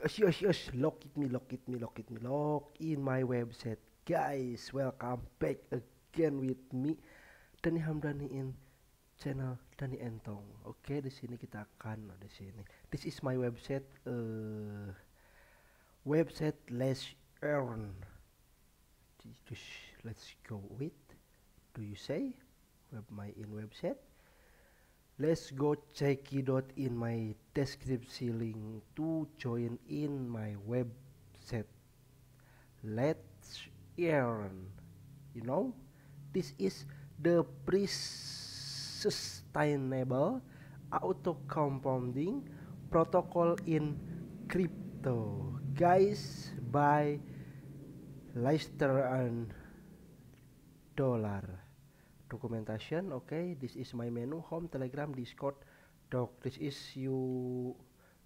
Yes, yes, yes. Lock it me, lock it me, lock it me, lock in my website. Guys, welcome back again with me, Dani Hamdani in channel Dani Entong. Oke, okay, di sini kita akan di sini. This is my website uh, website let's earn. let's go with. Do you say? Web my in website. Let's go check it out in my description link to join in my website. Let's earn. You know, this is the pre-sustainable auto compounding protocol in crypto, guys. By Leicester and dollar documentation okay this is my menu home telegram discord doc this is you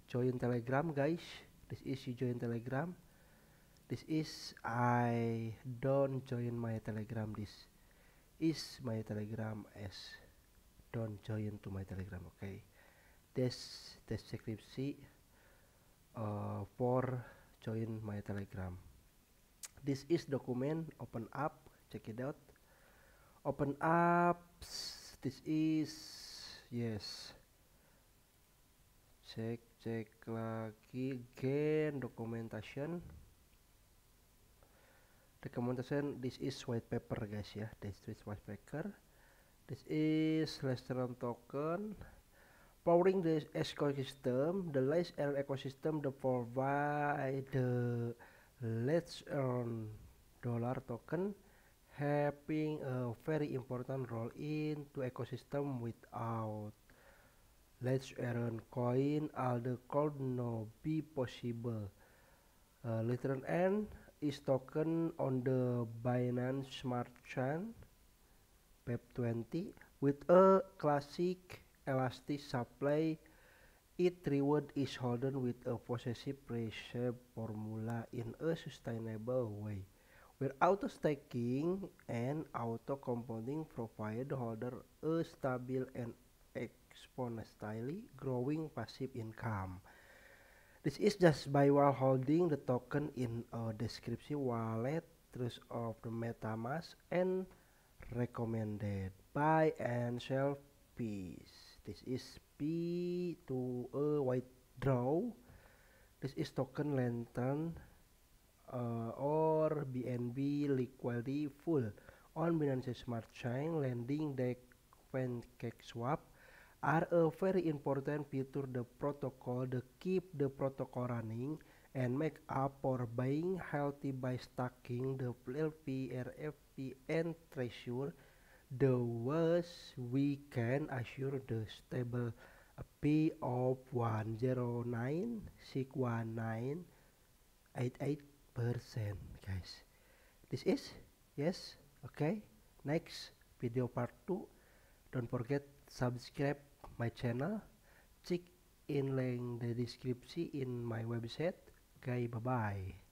join telegram guys this is you join telegram this is I don't join my telegram this is my telegram as don't join to my telegram okay this this description uh, for join my telegram this is document open up check it out open up this is yes cek cek lagi again documentation documentation this is white paper guys ya this is white paper this is restaurant token powering the ecosystem the less ecosystem the provide the let's earn dollar token having a very important role in to ecosystem without large iron coin other code no be possible uh, Litron N is token on the Binance Smart Chain PEP20 with a classic elastic supply it reward is holden with a possessive pressure formula in a sustainable way where auto stacking and auto compounding provide the holder a stable and exponentially growing passive income. This is just by while holding the token in a description wallet trust of the MetaMask and recommended buy and sell piece. This is P to a white draw. This is token lantern uh, or BNB liquidity full on Binance Smart Chain lending cake swap are a very important feature the protocol to keep the protocol running and make up for buying healthy by stacking the LP, RFP, and treasure the worst we can assure the stable P of 109 619 88 persen guys this is yes okay next video part 2 don't forget subscribe my channel check in link the description in my website okay bye bye